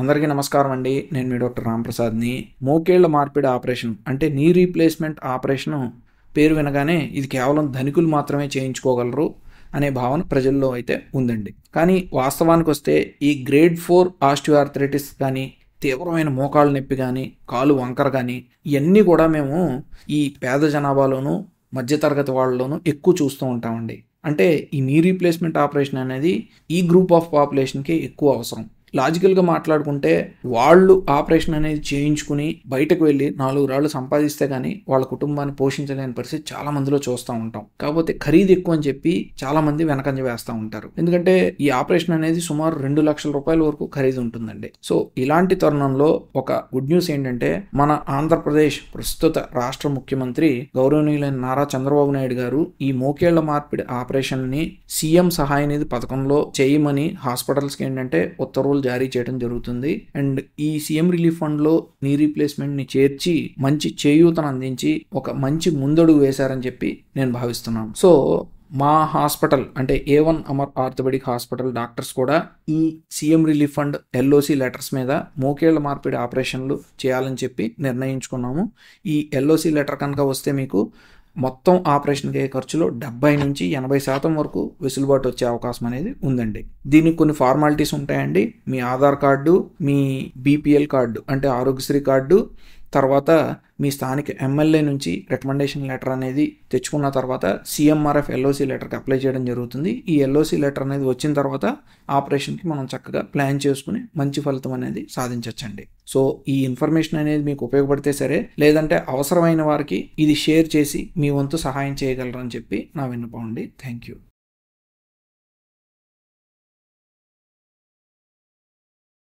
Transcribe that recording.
అందరికీ నమస్కారం అండి నేను మీ డాక్టర్ రాంప్రసాద్ని మోకేళ్ల మార్పిడి ఆపరేషన్ అంటే నీ రీప్లేస్మెంట్ ఆపరేషన్ పేరు వినగానే ఇది కేవలం ధనికులు మాత్రమే చేయించుకోగలరు అనే భావన ప్రజల్లో అయితే ఉందండి కానీ వాస్తవానికి వస్తే ఈ గ్రేడ్ ఫోర్ ఆస్టియోఆర్థరైటిస్ కానీ తీవ్రమైన మోకాళ్ళ నొప్పి కానీ కాలు వంకర కానీ ఇవన్నీ కూడా మేము ఈ పేద జనాభాలోనూ మధ్యతరగతి వాళ్ళలోనూ ఎక్కువ చూస్తూ ఉంటామండి అంటే ఈ నీ రీప్లేస్మెంట్ ఆపరేషన్ అనేది ఈ గ్రూప్ ఆఫ్ పాపులేషన్కి ఎక్కువ అవసరం లాజికల్గా మాట్లాడుకుంటే వాళ్ళు ఆపరేషన్ అనేది చేయించుకుని బయటకు వెళ్ళి నాలుగు రాళ్ళు సంపాదిస్తే కానీ వాళ్ళ కుటుంబాన్ని పోషించలేని పరిస్థితి చాలా మందిలో చూస్తూ ఉంటాం కాకపోతే ఖరీదు ఎక్కువ అని చెప్పి చాలా మంది వెనకంజ వేస్తూ ఉంటారు ఎందుకంటే ఈ ఆపరేషన్ అనేది సుమారు రెండు లక్షల రూపాయల వరకు ఖరీదు ఉంటుందండి సో ఇలాంటి తరుణంలో ఒక గుడ్ న్యూస్ ఏంటంటే మన ఆంధ్రప్రదేశ్ ప్రస్తుత రాష్ట్ర ముఖ్యమంత్రి గౌరవనీయులైన నారా చంద్రబాబు నాయుడు గారు ఈ మోకేళ్ల మార్పిడి ఆపరేషన్ ని సీఎం సహాయ నిధి పథకంలో చేయమని హాస్పిటల్స్కి ఏంటంటే ఉత్తర్వులు ఉత్తర్వులు జారీ చేయడం జరుగుతుంది అండ్ ఈ సీఎం రిలీఫ్ ఫండ్లో నీ రీప్లేస్మెంట్ని చేర్చి మంచి చేయూతను అందించి ఒక మంచి ముందడుగు వేశారని చెప్పి నేను భావిస్తున్నాను సో మా హాస్పిటల్ అంటే A one Amar orthopedic hospital doctors కూడా ఈ CM relief fund LOC letters మీద మోకేళ్ల మార్పిడి ఆపరేషన్లు చేయాలని చెప్పి నిర్ణయించుకున్నాము ఈ ఎల్ఓసి లెటర్ కనుక వస్తే మీకు మొత్తం ఆపరేషన్కి అయ్యే ఖర్చులో డెబ్బై నుంచి ఎనభై శాతం వరకు వెసులుబాటు వచ్చే అవకాశం అనేది ఉందండి దీనికి కొన్ని ఫార్మాలిటీస్ ఉంటాయండి మీ ఆధార్ కార్డు మీ బీపీఎల్ కార్డు అంటే ఆరోగ్యశ్రీ కార్డు తర్వాత మీ స్థానిక ఎమ్మెల్యే నుంచి రికమెండేషన్ లెటర్ అనేది తెచ్చుకున్న తర్వాత సీఎంఆర్ఎఫ్ ఎల్ఓసి లెటర్కి అప్లై చేయడం జరుగుతుంది ఈ ఎల్ఓసి లెటర్ అనేది వచ్చిన తర్వాత ఆపరేషన్కి మనం చక్కగా ప్లాన్ చేసుకుని మంచి ఫలితం అనేది సాధించవచ్చండి సో ఈ ఇన్ఫర్మేషన్ అనేది మీకు ఉపయోగపడితే సరే లేదంటే అవసరమైన వారికి ఇది షేర్ చేసి మీ వంతు సహాయం చేయగలరని చెప్పి నా విన్నపం అండి థ్యాంక్ యూ